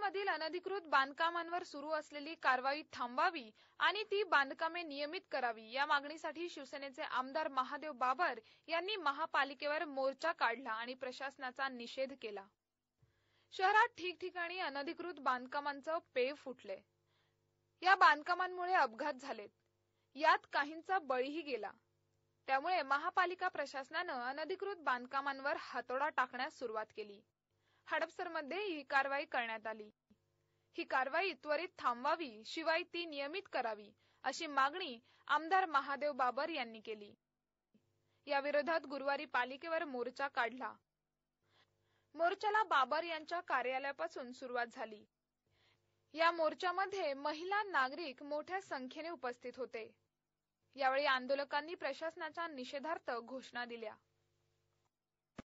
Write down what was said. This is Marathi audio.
मधील अनधिकृत बांधकामांवर सुरू असलेली कारवाई थांबवावी आणि ती बांधकामे नियमित करावी या मागणीसाठी शिवसेनेचे आमदार महादेव बाबर यांनी महापालिकेवर मोर्चा काढला आणि प्रशासनाचा निषेध केला शहरात ठिकठिकाणी अनधिकृत बांधकामांचं पेव फुटले या बांधकामांमुळे अपघात झालेत यात काहींचा बळीही गेला त्यामुळे महापालिका प्रशासनानं अनधिकृत बांधकामांवर हातोडा टाकण्यास सुरुवात केली हडपसरमध्ये ही कारवाई करण्यात आली ही कारवाई त्वरित थांबवावी शिवाय ती नियमित करावी अशी मागणी आमदार महादेव बाबर यांनी केली विरोधात गुरुवारी पालिकेवर मोर्चा काढला मोर्चाला बाबर यांच्या कार्यालयापासून सुरुवात झाली या मोर्चामध्ये महिला नागरिक मोठ्या संख्येने उपस्थित होते यावेळी आंदोलकांनी प्रशासनाच्या निषेधार्थ घोषणा दिल्या